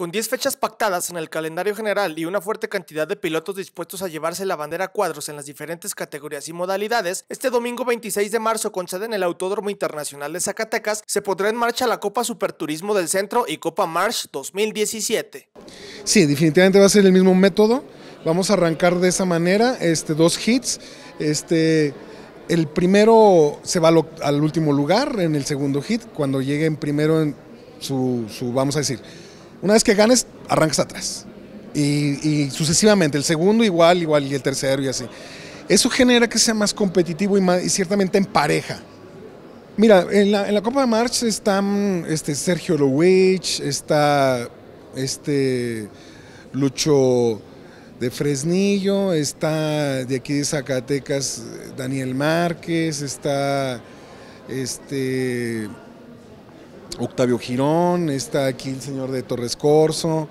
Con 10 fechas pactadas en el calendario general y una fuerte cantidad de pilotos dispuestos a llevarse la bandera a cuadros en las diferentes categorías y modalidades, este domingo 26 de marzo con sede en el Autódromo Internacional de Zacatecas se pondrá en marcha la Copa Superturismo del Centro y Copa March 2017. Sí, definitivamente va a ser el mismo método. Vamos a arrancar de esa manera, este, dos hits. Este, el primero se va al último lugar en el segundo hit, cuando llegue en primero en su, su vamos a decir, una vez que ganes, arrancas atrás. Y, sucesivamente, el segundo igual, igual, y el tercero y así. Eso genera que sea más competitivo y, ciertamente en pareja. Mira, en la, Copa de March están este, Sergio Lowich, está este Lucho de Fresnillo, está de aquí de Zacatecas Daniel Márquez, está este Octavio Girón, está aquí el señor de Torres Corso.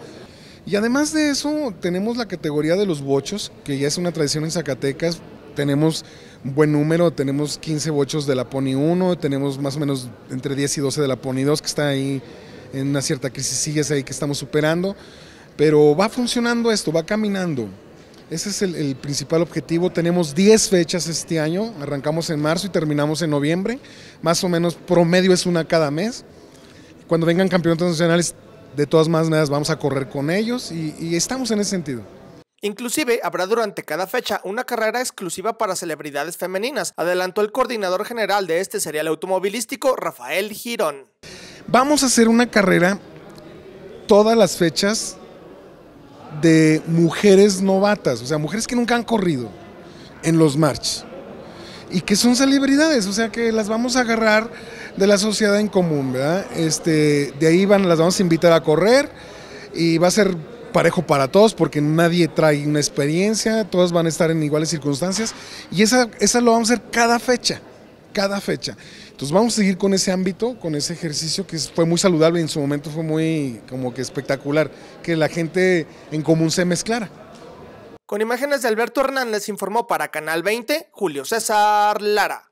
Y además de eso, tenemos la categoría de los bochos, que ya es una tradición en Zacatecas. Tenemos un buen número, tenemos 15 bochos de la Pony 1, tenemos más o menos entre 10 y 12 de la Pony 2, que está ahí en una cierta crisis es ahí que estamos superando. Pero va funcionando esto, va caminando. Ese es el, el, principal objetivo. Tenemos 10 fechas este año. Arrancamos en marzo y terminamos en noviembre. Más o menos promedio es una cada mes cuando vengan campeonatos nacionales, de todas maneras vamos a correr con ellos y, estamos en ese sentido. Inclusive habrá durante cada fecha una carrera exclusiva para celebridades femeninas, adelantó el coordinador general de este serial automovilístico, Rafael Girón. Vamos a hacer una carrera todas las fechas de mujeres novatas, o sea, mujeres que nunca han corrido en los march y que son celebridades, o sea, que las vamos a agarrar de la sociedad en común, ¿verdad? Este, de ahí van, las vamos a invitar a correr y va a ser parejo para todos porque nadie trae una experiencia, todos van a estar en iguales circunstancias y esa, esa lo vamos a hacer cada fecha, cada fecha. Entonces vamos a seguir con ese ámbito, con ese ejercicio que fue muy saludable y en su momento fue muy como que espectacular, que la gente en común se mezclara. Con imágenes de Alberto Hernández informó para Canal 20 Julio César Lara.